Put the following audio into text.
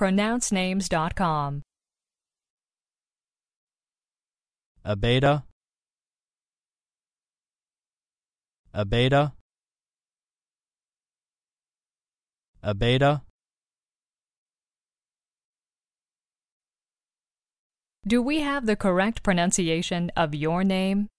pronouncenames.com. Abeta Abeta Abeta Do we have the correct pronunciation of your name?